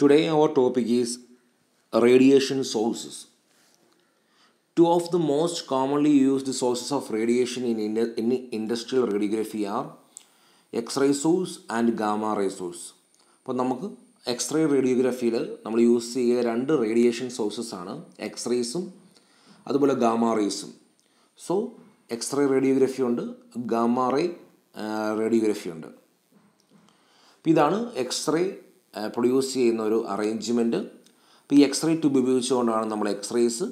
Today, our topic is radiation sources. Two of the most commonly used sources of radiation in, in industrial radiography are X-ray source and gamma ray source അപ്പോൾ നമുക്ക് x-ray റേഡിയോഗ്രാഫിയിൽ നമ്മൾ use ചെയ്യുന്ന രണ്ട് radiation sources ആണ് എക്സ്റേസും അതുപോലെ gamma റേസും so X-ray radiography ഉണ്ട് ഗാമ റേ റേഡിയോഗ്രഫി ഉണ്ട് അപ്പോൾ ഇതാണ് എക്സ്റേ പ്രൊഡ്യൂസ് ചെയ്യുന്ന ഒരു അറേഞ്ച്മെൻറ്റ് അപ്പോൾ ഈ എക്സ്റേ ട്യൂബ് ഉപയോഗിച്ചുകൊണ്ടാണ് നമ്മൾ എക്സ്റേസ്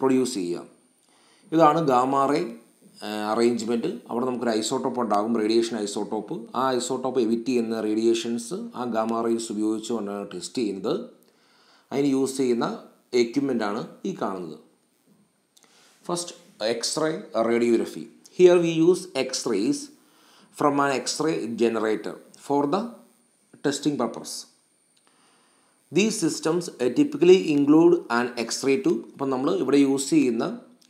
പ്രൊഡ്യൂസ് ചെയ്യുക ഇതാണ് ഗാമാറേ അറേഞ്ച്മെൻറ്റ് അവിടെ നമുക്കൊരു ഐസോട്ടോപ്പ് ഉണ്ടാകും റേഡിയേഷൻ ഐസോട്ടോപ്പ് ആ ഐസോട്ടോപ്പ് എവിറ്റ് ചെയ്യുന്ന റേഡിയേഷൻസ് ആ ഗാമാറേസ് ഉപയോഗിച്ചുകൊണ്ടാണ് ടെസ്റ്റ് ചെയ്യുന്നത് അതിന് യൂസ് ചെയ്യുന്ന ആണ് ഈ കാണുന്നത് first X-ray radiography here we use X-rays from an X-ray generator for the testing purpose these systems typically include an X-ray tube അപ്പം നമ്മൾ ഇവിടെ യൂസ് ചെയ്യുന്ന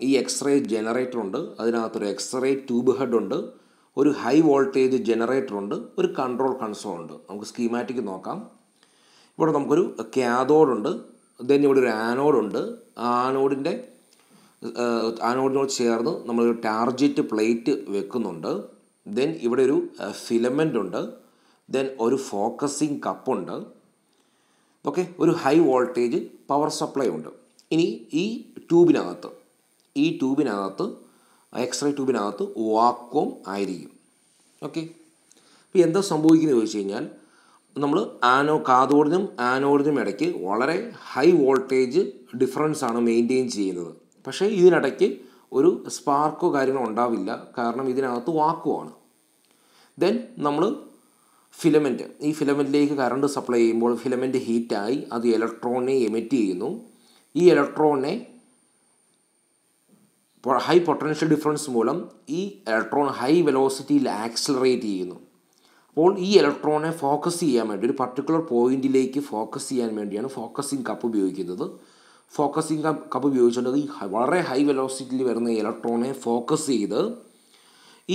ഈ എക്സ്റേ ജനറേറ്റർ ഉണ്ട് അതിനകത്തൊരു എക്സ്റേ ട്യൂബ് ഹെഡ് ഉണ്ട് ഒരു ഹൈ വോൾട്ടേജ് ജനറേറ്റർ ഉണ്ട് ഒരു കൺട്രോൾ കൺസോൾ ഉണ്ട് നമുക്ക് സ്കീമാറ്റിക് നോക്കാം ഇവിടെ നമുക്കൊരു ക്യാതോഡുണ്ട് ദെൻ ഇവിടെ ഒരു ആനോഡുണ്ട് ആനോഡിൻ്റെ ആനോഡിനോട് ചേർന്ന് നമ്മളൊരു ടാർജറ്റ് പ്ലേറ്റ് വെക്കുന്നുണ്ട് ദെൻ ഇവിടെ ഒരു ഫിലമെൻ്റ് ഉണ്ട് ദെൻ ഒരു ഫോക്കസിങ് കപ്പുണ്ട് ഓക്കെ ഒരു ഹൈ വോൾട്ടേജ് പവർ സപ്ലൈ ഉണ്ട് ഇനി ഈ ട്യൂബിനകത്ത് ഈ ട്യൂബിനകത്ത് എക്സ്റേ ട്യൂബിനകത്ത് വാക്വം ആയിരിക്കും ഓക്കെ അപ്പോൾ എന്താ സംഭവിക്കുന്നത് ചോദിച്ചു കഴിഞ്ഞാൽ നമ്മൾ ആനോ കാതോടിനും ആനോടിനും ഇടയ്ക്ക് വളരെ ഹൈ വോൾട്ടേജ് ഡിഫറൻസ് ആണ് മെയിൻറ്റെയിൻ ചെയ്യുന്നത് പക്ഷേ ഇതിനിടയ്ക്ക് ഒരു സ്പാർക്കോ കാര്യങ്ങളോ ഉണ്ടാവില്ല കാരണം ഇതിനകത്ത് വാക്കുവാണ് ദെൻ നമ്മൾ ഫിലമെൻറ്റ് ഈ ഫിലമെൻറ്റിലേക്ക് കറണ്ട് സപ്ലൈ ചെയ്യുമ്പോൾ ഫിലമെൻറ്റ് ഹീറ്റായി അത് ഇലക്ട്രോണിനെ എമിറ്റ് ചെയ്യുന്നു ഈ ഇലക്ട്രോണിനെ ഹൈ പൊട്ടൻഷ്യൽ ഡിഫറൻസ് മൂലം ഈ ഇലക്ട്രോൺ ഹൈ വെലോസിറ്റിയിൽ ആക്സിലറേറ്റ് ചെയ്യുന്നു അപ്പോൾ ഈ ഇലക്ട്രോണെ ഫോക്കസ് ചെയ്യാൻ വേണ്ടി ഒരു പർട്ടിക്കുലർ പോയിന്റിലേക്ക് ഫോക്കസ് ചെയ്യാൻ വേണ്ടിയാണ് ഫോക്കസിങ് കപ്പ് ഉപയോഗിക്കുന്നത് ഫോക്കസിങ് കപ്പ് ഉപയോഗിച്ചുകൊണ്ട് ഈ വളരെ ഹൈ വെലോസിറ്റിയിൽ വരുന്ന ഇലക്ട്രോണെ ഫോക്കസ് ചെയ്ത്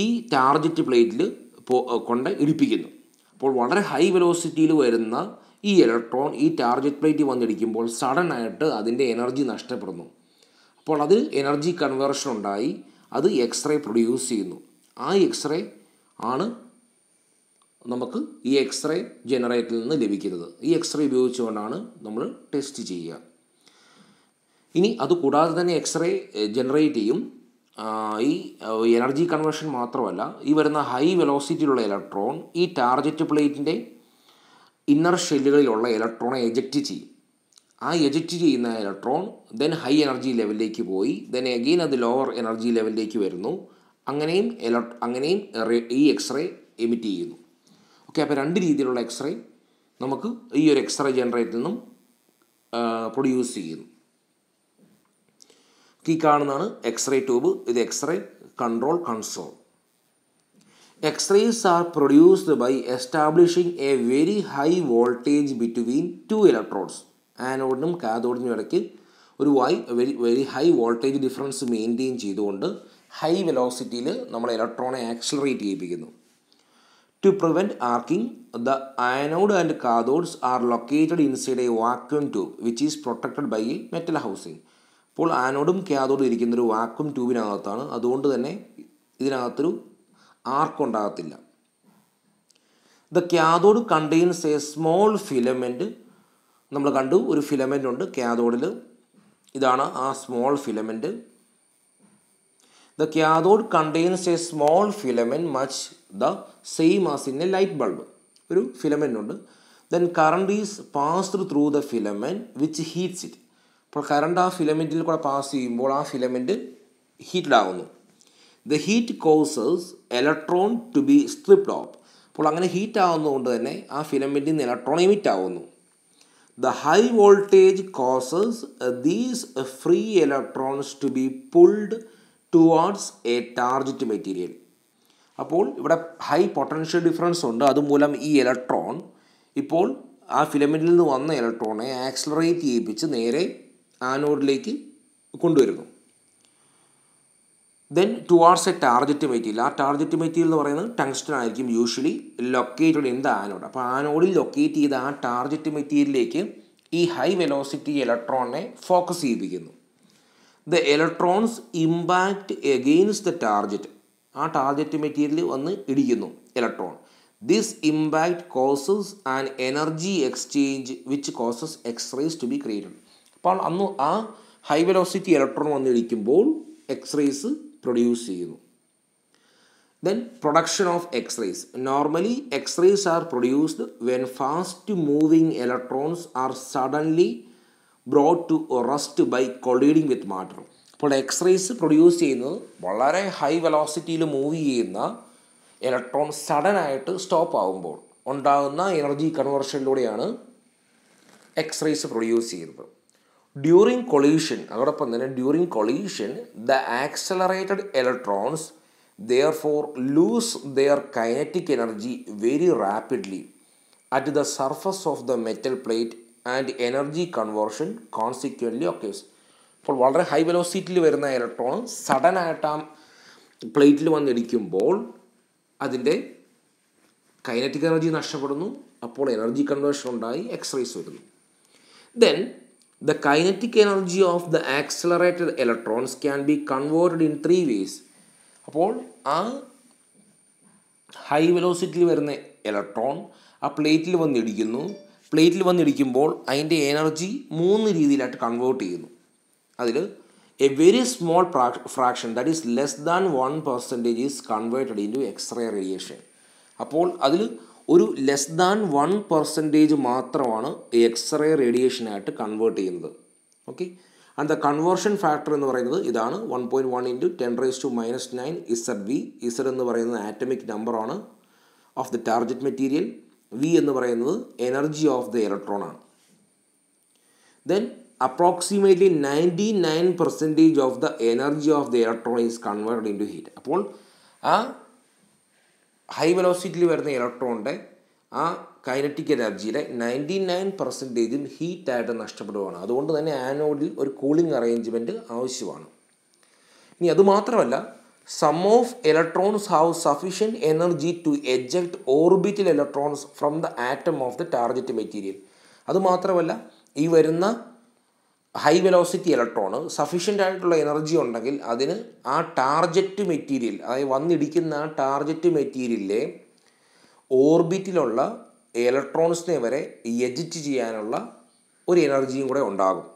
ഈ ടാർജറ്റ് പ്ലേറ്റിൽ കൊണ്ട് ഇടിപ്പിക്കുന്നു അപ്പോൾ വളരെ ഹൈ വെലോസിറ്റിയിൽ വരുന്ന ഈ ഇലക്ട്രോൺ ഈ ടാർജറ്റ് പ്ലേറ്റ് വന്നിടിക്കുമ്പോൾ സഡൻ ആയിട്ട് അതിൻ്റെ എനർജി നഷ്ടപ്പെടുന്നു അപ്പോൾ അതിൽ എനർജി കൺവേർഷൻ ഉണ്ടായി അത് എക്സ്റേ പ്രൊഡ്യൂസ് ചെയ്യുന്നു ആ എക്സ്റേ ആണ് നമുക്ക് ഈ എക്സ്റേ ജനറേറ്ററിൽ നിന്ന് ലഭിക്കുന്നത് ഈ എക്സ്റേ ഉപയോഗിച്ചുകൊണ്ടാണ് നമ്മൾ ടെസ്റ്റ് ചെയ്യുക ഇനി അതുകൂടാതെ തന്നെ എക്സ്റേ ജനറേറ്റ് eh, ചെയ്യും ഈ എനർജി കൺവേർഷൻ മാത്രമല്ല ഈ വരുന്ന ഹൈ വെലോസിറ്റിയിലുള്ള ഇലക്ട്രോൺ ഈ ടാർജറ്റ് പ്ലേറ്റിൻ്റെ ഇന്നർ ഷെല്ലുകളിലുള്ള ഇലക്ട്രോണെ എജക്റ്റ് ചെയ്യും ആ എജക്റ്റ് ചെയ്യുന്ന ഇലക്ട്രോൺ ദെൻ ഹൈ എനർജി ലെവലിലേക്ക് പോയി ദെൻ അഗെയിൻ അത് ലോവർ എനർജി ലെവലിലേക്ക് വരുന്നു അങ്ങനെയും ഇലക്ട് അങ്ങനെയും ഈ എക്സ്റേ എമിറ്റ് ചെയ്യുന്നു ഓക്കെ അപ്പോൾ രണ്ട് രീതിയിലുള്ള എക്സ്റേ നമുക്ക് ഈ ഒരു എക്സ്റേ ജനറേറ്ററിൽ നിന്നും പ്രൊഡ്യൂസ് ചെയ്യുന്നു ഈ കാണുന്നതാണ് എക്സ്റേ ട്യൂബ് ഇത് X-ray control console X-rays are produced by establishing a very high voltage between two electrodes ആനോഡിനും കാതോഡിനും ഇടയ്ക്ക് ഒരു വൈ very very high voltage difference maintain ചെയ്തുകൊണ്ട് ഹൈ വെലോസിറ്റിയിൽ നമ്മൾ ഇലക്ട്രോണെ ആക്സിലറേറ്റ് ചെയ്യിപ്പിക്കുന്നു to prevent arcing the anode and cathodes are located inside a vacuum tube which is protected by metal housing അപ്പോൾ ആനോടും ക്യാതോടും ഇരിക്കുന്നൊരു വാക്കും ട്യൂബിനകത്താണ് അതുകൊണ്ട് തന്നെ ഇതിനകത്തൊരു ആർക്കുണ്ടാകത്തില്ല the cathode contains a small filament നമ്മൾ കണ്ടു ഒരു ഫിലമെൻ്റ് ഉണ്ട് ക്യാതോഡിൽ ഇതാണ് ആ small filament the cathode contains a small filament much the same as in a light bulb ഒരു ഫിലമെൻ്റ് ഉണ്ട് then current is passed through the filament which heats it അപ്പോൾ കറണ്ട് ആ ഫിലമെൻറ്റിൽ കൂടെ പാസ് ചെയ്യുമ്പോൾ ആ ഫിലമെൻറ്റ് ആകുന്നു the heat causes electron to be stripped off അപ്പോൾ അങ്ങനെ ഹീറ്റ് ആവുന്നതുകൊണ്ട് തന്നെ ആ ഫിലമെൻറ്റിൽ നിന്ന് ഇലക്ട്രോൺ എമിറ്റ് ആവുന്നു the high voltage causes these free electrons to be pulled towards a target material അപ്പോൾ ഇവിടെ ഹൈ പൊട്ടൻഷ്യൽ ഡിഫറൻസ് ഉണ്ട് അതുമൂലം ഈ ഇലക്ട്രോൺ ഇപ്പോൾ ആ ഫിലമെൻറ്റിൽ നിന്ന് വന്ന ഇലക്ട്രോണെ ആക്സിലറേറ്റ് ചെയ്യിപ്പിച്ച് നേരെ ആനോഡിലേക്ക് കൊണ്ടുവരുന്നു then towards a target material ആ ടാർജറ്റ് മെറ്റീരിയൽ എന്ന് പറയുന്നത് ടങ്സ്റ്റൺ ആയിരിക്കും usually located in the anode അപ്പോൾ ആനോഡിൽ ലൊക്കേറ്റ് ചെയ്ത ആ ടാർജറ്റ് മെറ്റീരിയലിലേക്ക് ഈ ഹൈ വെലോസിറ്റി ഇലക്ട്രോണിനെ ഫോക്കസ് ചെയ്യിപ്പിക്കുന്നു the electrons impact against the target ആ ടാർജറ്റ് മെറ്റീരിയൽ വന്ന് ഇടിക്കുന്നു electron this impact causes and energy exchange which causes X-rays to be created അപ്പോൾ അന്ന് ആ ഹൈ വെലോസിറ്റി ഇലക്ട്രോൺ വന്നിരിക്കുമ്പോൾ എക്സ്റേസ് പ്രൊഡ്യൂസ് ചെയ്യുന്നു then production of X-rays normally X-rays are produced when fast moving electrons are suddenly brought to rest by colliding with matter അപ്പോൾ X-rays produce ചെയ്യുന്നത് വളരെ high വെലോസിറ്റിയിൽ move ചെയ്യുന്ന ഇലക്ട്രോൺ സഡനായിട്ട് stop ആകുമ്പോൾ ഉണ്ടാകുന്ന എനർജി കൺവേർഷനിലൂടെയാണ് എക്സ്റേസ് പ്രൊഡ്യൂസ് ചെയ്യുന്നത് ഡ്യൂറിങ് കൊളീഷൻ അതോടൊപ്പം തന്നെ during collision the accelerated electrons therefore lose their kinetic energy very rapidly at the surface of the metal plate and energy conversion consequently occurs അപ്പോൾ വളരെ high വെലോസിറ്റിയിൽ വരുന്ന electron സഡനായിട്ട് ആ പ്ലേറ്റിൽ വന്നിടിക്കുമ്പോൾ അതിൻ്റെ കൈനറ്റിക് എനർജി നഷ്ടപ്പെടുന്നു അപ്പോൾ എനർജി കൺവേർഷൻ ഉണ്ടായി എക്സ്റേസ് വരുന്നു then the kinetic energy of the accelerated electrons can be converted in three ways അപ്പോൾ ആ ഹൈ വെലോസിറ്റിയിൽ വരുന്ന ഇലക്ട്രോൺ ആ പ്ലേറ്റിൽ വന്നിടിക്കുന്നു പ്ലേറ്റിൽ വന്നിടിക്കുമ്പോൾ അതിൻ്റെ എനർജി മൂന്ന് രീതിയിലായിട്ട് കൺവേർട്ട് ചെയ്യുന്നു അതിൽ a very small fraction that is less than one percentage is converted into X-ray radiation അപ്പോൾ അതിൽ ഒരു ലെസ് ദാൻ വൺ പെർസെൻറ്റേജ് മാത്രമാണ് എക്സ്റേ റേഡിയേഷനായിട്ട് കൺവേർട്ട് ചെയ്യുന്നത് okay and the conversion factor എന്ന് പറയുന്നത് ഇതാണ് one point one into ten raise to minus nine Z V Z എന്ന് പറയുന്നത് ആറ്റമിക് നമ്പറാണ് of the target material V എന്ന് പറയുന്നത് എനർജി ഓഫ് ദ ഇലക്ട്രോൺ ആണ് then approximately ninety nine percentage of the energy of the electron is convert into heat അപ്പോൾ ആ high വെലോസിറ്റിയിൽ വരുന്ന ഇലക്ട്രോണിൻ്റെ ആ കൈനറ്റിക് എനർജിയിലെ നയൻറ്റി നയൻ പെർസെൻറ്റേജും ഹീറ്റായിട്ട് നഷ്ടപ്പെടുകയാണ് അതുകൊണ്ട് തന്നെ ആനോഡിൽ ഒരു കൂളിംഗ് അറേഞ്ച്മെൻറ്റ് ആവശ്യമാണ് ഇനി അതുമാത്രമല്ല some of electrons have sufficient energy to eject orbital electrons from the atom of the target material അതുമാത്രമല്ല ഈ വരുന്ന ഹൈ വെലോസിറ്റി ഇലക്ട്രോണ് സഫീഷ്യൻ്റ് ആയിട്ടുള്ള എനർജി ഉണ്ടെങ്കിൽ അതിന് ആ ടാർജറ്റ് മെറ്റീരിയൽ അതായത് വന്നിടിക്കുന്ന ആ ടാർജറ്റ് മെറ്റീരിയലിലെ ഓർബിറ്റിലുള്ള ഇലക്ട്രോൺസിനെ വരെ എജിറ്റ് ചെയ്യാനുള്ള ഒരു എനർജിയും കൂടെ ഉണ്ടാകും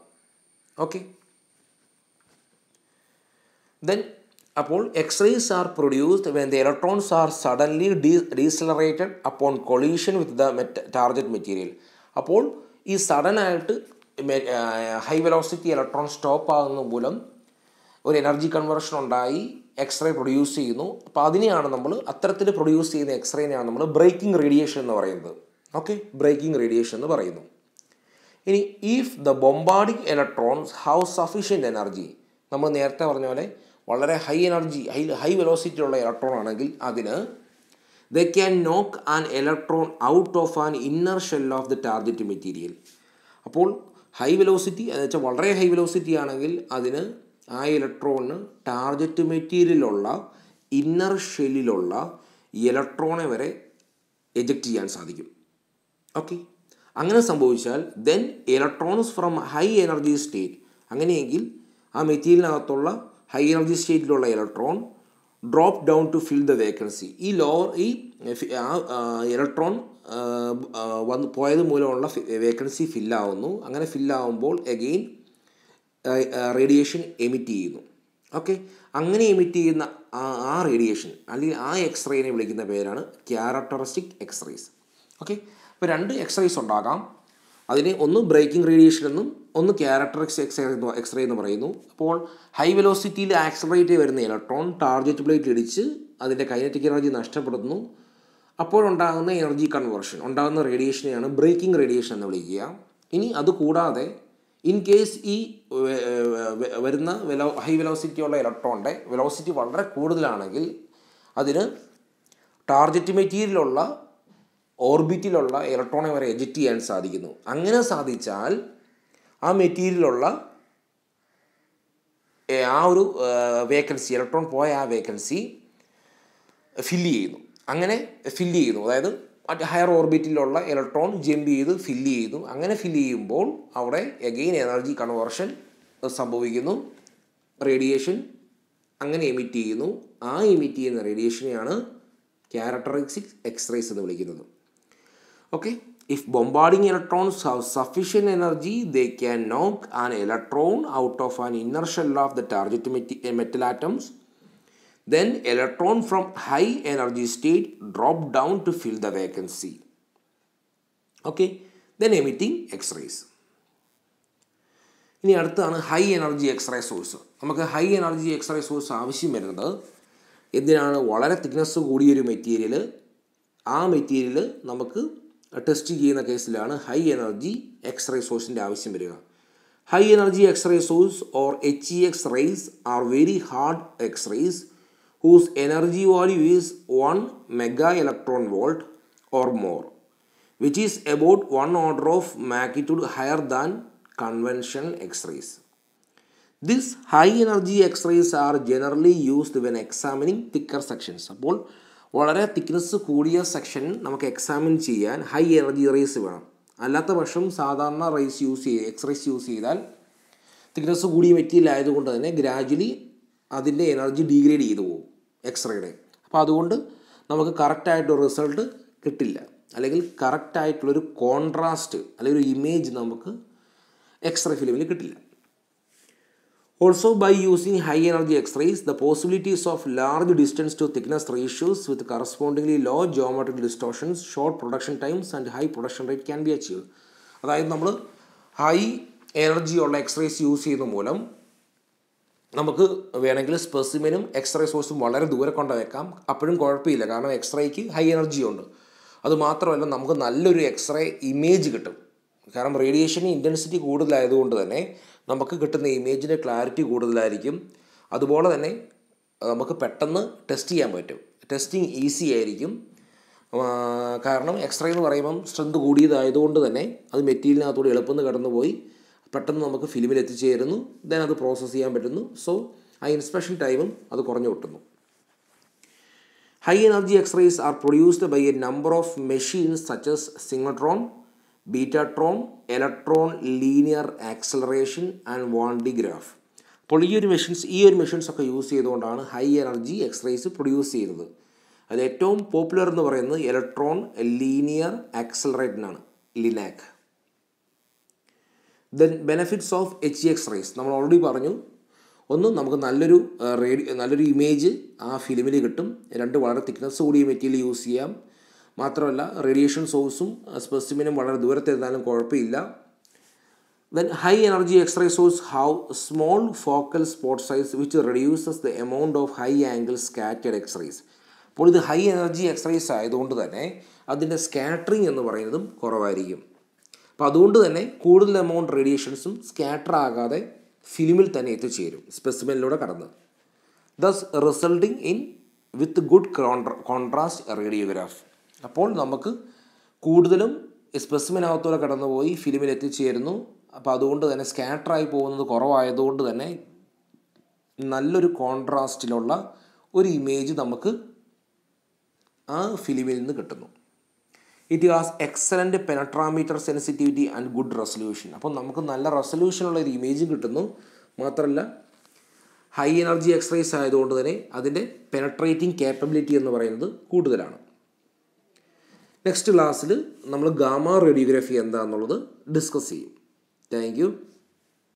ഓക്കെ ദെൻ അപ്പോൾ X-rays are produced when the electrons are suddenly de decelerated upon collision with the met target material അപ്പോൾ ഈ സഡൻ ആയിട്ട് ഹൈ വെലോസിറ്റി ഇലക്ട്രോൺ സ്റ്റോപ്പ് ആകുന്ന മൂലം ഒരു എനർജി കൺവേർഷൻ ഉണ്ടായി എക്സ്റേ പ്രൊഡ്യൂസ് ചെയ്യുന്നു അപ്പോൾ അതിനെയാണ് നമ്മൾ അത്തരത്തിൽ പ്രൊഡ്യൂസ് ചെയ്യുന്ന എക്സ്റേനെയാണ് നമ്മൾ ബ്രേക്കിംഗ് റേഡിയേഷൻ എന്ന് പറയുന്നത് ഓക്കെ ബ്രേക്കിംഗ് റേഡിയേഷൻ എന്ന് പറയുന്നു ഇനി if the bombarding electrons have sufficient energy നമ്മൾ നേരത്തെ പറഞ്ഞ പോലെ വളരെ high energy high high velocity ഉള്ള ഇലക്ട്രോൺ ആണെങ്കിൽ അതിന് the can knock an electron out of an inner shell of the target material അപ്പോൾ ഹൈ വെലോസിറ്റി എന്ന് വെച്ചാൽ വളരെ ഹൈ വെലോസിറ്റി ആണെങ്കിൽ അതിന് ആ ഇലക്ട്രോണിന് ടാർജറ്റ് മെറ്റീരിയലുള്ള ഇന്നർ ഷെല്ലിലുള്ള ഇലക്ട്രോണെ വരെ എജക്റ്റ് ചെയ്യാൻ സാധിക്കും ഓക്കെ അങ്ങനെ സംഭവിച്ചാൽ then electrons from high energy state അങ്ങനെയെങ്കിൽ ആ മെറ്റീരിയലിനകത്തുള്ള ഹൈ എനർജി സ്റ്റേറ്റിലുള്ള electron drop down to fill the vacancy ഈ ലോവർ ഈ ആ ഇലക്ട്രോൺ വന്ന് പോയത് മൂലമുള്ള വേക്കൻസി ഫില്ലാവുന്നു അങ്ങനെ ഫില്ലാവുമ്പോൾ എഗെയിൻ റേഡിയേഷൻ എമിറ്റ് ചെയ്യുന്നു ഓക്കെ അങ്ങനെ എമിറ്റ് ചെയ്യുന്ന ആ റേഡിയേഷൻ അല്ലെങ്കിൽ ആ എക്സ്റേനെ വിളിക്കുന്ന പേരാണ് ക്യാരക്ടറിസ്റ്റിക് എക്സ്റേസ് ഓക്കെ അപ്പോൾ രണ്ട് എക്സ്റേസ് ഉണ്ടാകാം അതിനെ ഒന്ന് ബ്രേക്കിംഗ് റേഡിയേഷൻ എന്നും ഒന്ന് ക്യാരക്ടറിക്സ് എക്സ്റേ എക്സ്റേ എന്ന് പറയുന്നു അപ്പോൾ ഹൈ വെലോസിറ്റിയിൽ ആക്സലറേറ്റ് വരുന്ന ഇലക്ട്രോൺ ടാർഗറ്റ് പ്ലേറ്റ് ഇടിച്ച് അതിൻ്റെ കൈനറ്റിക് എനർജി നഷ്ടപ്പെടുന്നു അപ്പോഴുണ്ടാകുന്ന എനർജി കൺവേർഷൻ ഉണ്ടാകുന്ന റേഡിയേഷനെയാണ് ബ്രേക്കിംഗ് റേഡിയേഷൻ എന്ന് വിളിക്കുക ഇനി അത് കൂടാതെ ഇൻ കേസ് ഈ വരുന്ന വെലോ ഹൈ വെലോസിറ്റിയുള്ള ഇലക്ട്രോണിൻ്റെ വെലോസിറ്റി വളരെ കൂടുതലാണെങ്കിൽ അതിന് ടാർജറ്റ് മെറ്റീരിയലുള്ള ഓർബിറ്റിലുള്ള ഇലക്ട്രോണെ വരെ എജിറ്റ് ചെയ്യാൻ സാധിക്കുന്നു അങ്ങനെ സാധിച്ചാൽ ആ മെറ്റീരിയലുള്ള ആ ഒരു വേക്കൻസി ഇലക്ട്രോൺ പോയ ആ വേക്കൻസി ഫില്ല് ചെയ്യുന്നു അങ്ങനെ ഫില്ല് ചെയ്യുന്നു അതായത് ഹയർ ഓർബിറ്റിലുള്ള ഇലക്ട്രോൺ ജമ്പ് ചെയ്ത് ഫില്ല് ചെയ്തു അങ്ങനെ ഫില്ല് ചെയ്യുമ്പോൾ അവിടെ എഗെയിൻ എനർജി കൺവേർഷൻ സംഭവിക്കുന്നു റേഡിയേഷൻ അങ്ങനെ എമിറ്റ് ചെയ്യുന്നു ആ എമിറ്റ് ചെയ്യുന്ന റേഡിയേഷനെയാണ് ക്യാരക്ടറിസ്റ്റിക് എക്സ്റേസ് എന്ന് വിളിക്കുന്നത് okay if bombarding electrons have sufficient energy they can knock an electron out of an inner shell of the target met metal atoms Then electron from high energy state drop down to fill the vacancy. Okay, then emitting X-rays. ഇനി അടുത്താണ് high energy X-ray source നമുക്ക് high energy X-ray source ആവശ്യം വരുന്നത് എന്തിനാണ് വളരെ thickness കൂടിയൊരു material ആ material നമുക്ക് ടെസ്റ്റ് ചെയ്യുന്ന കേസിലാണ് ഹൈ എനർജി എക്സ്റേ സോഴ്സിൻ്റെ ആവശ്യം വരിക high energy X-ray source or H E X rays are very hard X-rays whose energy value is 1 mega electron volt or more which is about one order of magnitude higher than conventional x-rays. These high energy x-rays are generally used when examining thicker sections. അപ്പോൾ വളരെ thickness കൂടിയ section നമുക്ക് examine ചെയ്യാൻ high energy raise വേണം അല്ലാത്ത പക്ഷം സാധാരണ rays use ചെയ്ത് എക്സ്റേസ് യൂസ് ചെയ്താൽ തിക്നെസ് കൂടിയ മെറ്റീരിയൽ ആയതുകൊണ്ട് തന്നെ ഗ്രാജുവലി അതിൻ്റെ എനർജി ഡീഗ്രേഡ് ചെയ്തു പോകും എക്സ്റേയുടെയും അപ്പോൾ അതുകൊണ്ട് നമുക്ക് കറക്റ്റായിട്ടൊരു റിസൾട്ട് കിട്ടില്ല അല്ലെങ്കിൽ കറക്റ്റായിട്ടുള്ളൊരു കോൺട്രാസ്റ്റ് അല്ലെങ്കിൽ ഒരു ഇമേജ് നമുക്ക് എക്സ്റേ ഫിലിമിൽ കിട്ടില്ല also by using high energy X-rays the possibilities of large distance to thickness ratios with correspondingly low geometric distortions short production times and high production rate can be achieve അതായത് നമ്മൾ high എനർജിയുള്ള X-rays use ചെയ്യുന്ന മൂലം നമുക്ക് വേണമെങ്കിൽ സ്പെസിമിനും x-ray സോഴ്സും വളരെ ദൂരെ കൊണ്ട് അപ്പോഴും കുഴപ്പമില്ല കാരണം എക്സ്റേക്ക് ഹൈ എനർജി ഉണ്ട് അതുമാത്രമല്ല നമുക്ക് നല്ലൊരു എക്സ്റേ ഇമേജ് കിട്ടും കാരണം റേഡിയേഷൻ ഇൻറ്റൻസിറ്റി കൂടുതലായതുകൊണ്ട് തന്നെ നമുക്ക് കിട്ടുന്ന ഇമേജിൻ്റെ ക്ലാരിറ്റി കൂടുതലായിരിക്കും അതുപോലെ തന്നെ നമുക്ക് പെട്ടെന്ന് ടെസ്റ്റ് ചെയ്യാൻ പറ്റും ടെസ്റ്റിംഗ് ഈസി ആയിരിക്കും കാരണം എക്സ്റേ എന്ന് പറയുമ്പം സ്ട്രെങ്ത് കൂടിയതായതുകൊണ്ട് തന്നെ അത് മെറ്റീരിയലിനകത്തൂടെ എളുപ്പം കടന്നുപോയി പെട്ടെന്ന് നമുക്ക് ഫിലിമിൽ എത്തിച്ചേരുന്നു ദെൻ അത് പ്രോസസ്സ് ചെയ്യാൻ പറ്റുന്നു സോ ആ ഇൻസ്പെക്ഷൻ ടൈമും അത് കുറഞ്ഞു കിട്ടുന്നു high energy X-rays are produced by a number of machines such as synchrotron betatron electron linear acceleration and Van de Graaff അപ്പോൾ ഈ ഒരു മെഷീൻസ് ഈ ഒരു മെഷീൻസ് ഒക്കെ യൂസ് ചെയ്തുകൊണ്ടാണ് ഹൈ എനർജി എക്സ്റേസ് പ്രൊഡ്യൂസ് ചെയ്യുന്നത് അതിൽ ഏറ്റവും പോപ്പുലർ എന്ന് പറയുന്നത് ഇലക്ട്രോൺ ലീനിയർ ആക്സലറേറ്റിനാണ് linac then benefits of H E X rays നമ്മൾ ഓൾറെഡി പറഞ്ഞു ഒന്ന് നമുക്ക് നല്ലൊരു റേഡിയോ നല്ലൊരു ഇമേജ് ആ ഫിലിമിൽ കിട്ടും രണ്ട് വളരെ തിക്നെസ് കൂടിയ മെറ്റീരിയൽ യൂസ് ചെയ്യാം മാത്രമല്ല റേഡിയേഷൻ സോഴ്സും സ്പെസിമിനും വളരെ എന്നാലും കുഴപ്പമില്ല then high energy X-ray source how small focal spot size which reduces the amount of high angle scattered X-rays അപ്പോൾ ഇത് ഹൈ എനർജി എക്സ്റേസ് ആയതുകൊണ്ട് തന്നെ അതിൻ്റെ സ്കാറ്ററിങ് എന്ന് പറയുന്നതും കുറവായിരിക്കും അപ്പോൾ അതുകൊണ്ട് തന്നെ കൂടുതൽ എമൗണ്ട് റേഡിയേഷൻസും സ്കാറ്റർ ആകാതെ ഫിലിമിൽ തന്നെ എത്തിച്ചേരും സ്പെസിമെനിലൂടെ കടന്ന് thus resulting in with good contrast radiograph അപ്പോൾ നമുക്ക് കൂടുതലും സ്പെസിമിനകത്തൂടെ കടന്നുപോയി ഫിലിമിൽ എത്തിച്ചേരുന്നു അപ്പോൾ അതുകൊണ്ട് തന്നെ സ്കാറ്ററായി പോകുന്നത് കുറവായതുകൊണ്ട് തന്നെ നല്ലൊരു കോൺട്രാസ്റ്റിലുള്ള ഒരു ഇമേജ് നമുക്ക് ആ ഫിലിമിൽ നിന്ന് കിട്ടുന്നു it has excellent penetrameter sensitivity and good resolution അപ്പം നമുക്ക് നല്ല റെസൊല്യൂഷനുള്ള ഒരു ഇമേജ് കിട്ടുന്നു മാത്രമല്ല ഹൈ എനർജി എക്സ്റേസ് ആയതുകൊണ്ട് തന്നെ അതിൻ്റെ പെനട്രേറ്റിംഗ് കേപ്പബിലിറ്റി എന്ന് പറയുന്നത് കൂടുതലാണ് നെക്സ്റ്റ് ക്ലാസ്സിൽ നമ്മൾ ഗാമ റേഡിയോഗ്രഫി എന്താണെന്നുള്ളത് ഡിസ്കസ് ചെയ്യും താങ്ക്